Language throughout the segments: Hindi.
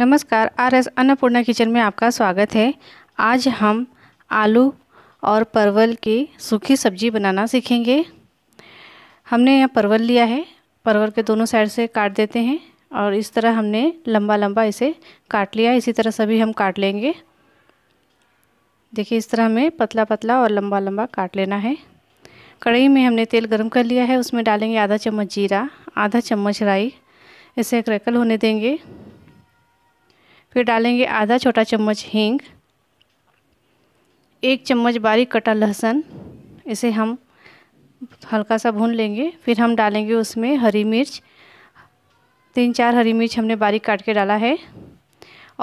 नमस्कार आर एस अन्नपूर्णा किचन में आपका स्वागत है आज हम आलू और परवल की सूखी सब्जी बनाना सीखेंगे हमने यहाँ परवल लिया है परवल के दोनों साइड से काट देते हैं और इस तरह हमने लंबा लंबा इसे काट लिया इसी तरह सभी हम काट लेंगे देखिए इस तरह हमें पतला पतला और लंबा लंबा काट लेना है कढ़ाई में हमने तेल गर्म कर लिया है उसमें डालेंगे आधा चम्मच जीरा आधा चम्मच राई इसे क्रैकल होने देंगे फिर डालेंगे आधा छोटा चम्मच हींग एक चम्मच बारीक कटा लहसुन इसे हम हल्का सा भून लेंगे फिर हम डालेंगे उसमें हरी मिर्च तीन चार हरी मिर्च हमने बारीक काट के डाला है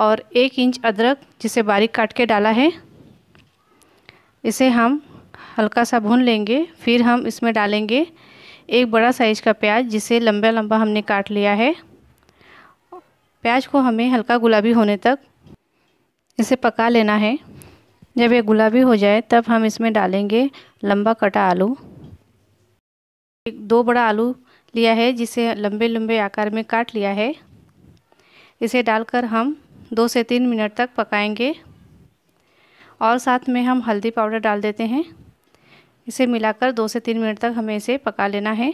और एक इंच अदरक जिसे बारीक काट के डाला है इसे हम हल्का सा भून लेंगे फिर हम इसमें डालेंगे एक बड़ा साइज़ का प्याज जिसे लंबा लंबा हमने काट लिया है प्याज को हमें हल्का गुलाबी होने तक इसे पका लेना है जब ये गुलाबी हो जाए तब हम इसमें डालेंगे लंबा कटा आलू एक दो बड़ा आलू लिया है जिसे लंबे लंबे आकार में काट लिया है इसे डालकर हम दो से तीन मिनट तक पकाएंगे और साथ में हम हल्दी पाउडर डाल देते हैं इसे मिलाकर दो से तीन मिनट तक हमें इसे पका लेना है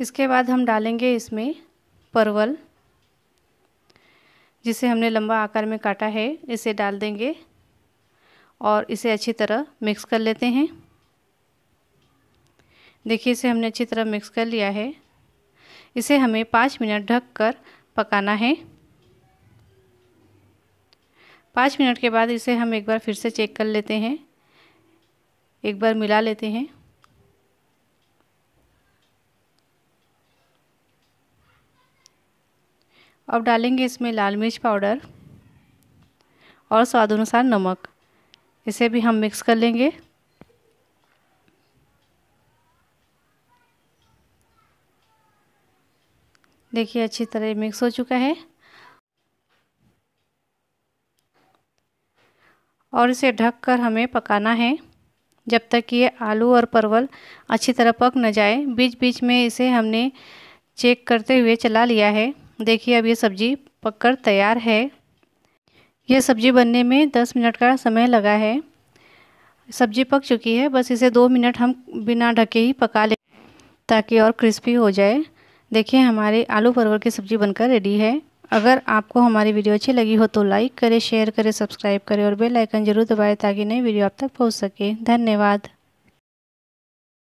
इसके बाद हम डालेंगे इसमें परवल जिसे हमने लंबा आकार में काटा है इसे डाल देंगे और इसे अच्छी तरह मिक्स कर लेते हैं देखिए इसे हमने अच्छी तरह मिक्स कर लिया है इसे हमें पाँच मिनट ढक कर पकाना है पाँच मिनट के बाद इसे हम एक बार फिर से चेक कर लेते हैं एक बार मिला लेते हैं अब डालेंगे इसमें लाल मिर्च पाउडर और स्वाद अनुसार नमक इसे भी हम मिक्स कर लेंगे देखिए अच्छी तरह मिक्स हो चुका है और इसे ढककर हमें पकाना है जब तक कि ये आलू और परवल अच्छी तरह पक न जाए बीच बीच में इसे हमने चेक करते हुए चला लिया है देखिए अब ये सब्ज़ी पककर तैयार है ये सब्ज़ी बनने में दस मिनट का समय लगा है सब्ज़ी पक चुकी है बस इसे दो मिनट हम बिना ढके ही पका लें ताकि और क्रिस्पी हो जाए देखिए हमारे आलू परवर की सब्ज़ी बनकर रेडी है अगर आपको हमारी वीडियो अच्छी लगी हो तो लाइक करें शेयर करें सब्सक्राइब करें और बेल आइकन जरूर दबाएं ताकि नई वीडियो आप तक पहुंच सके धन्यवाद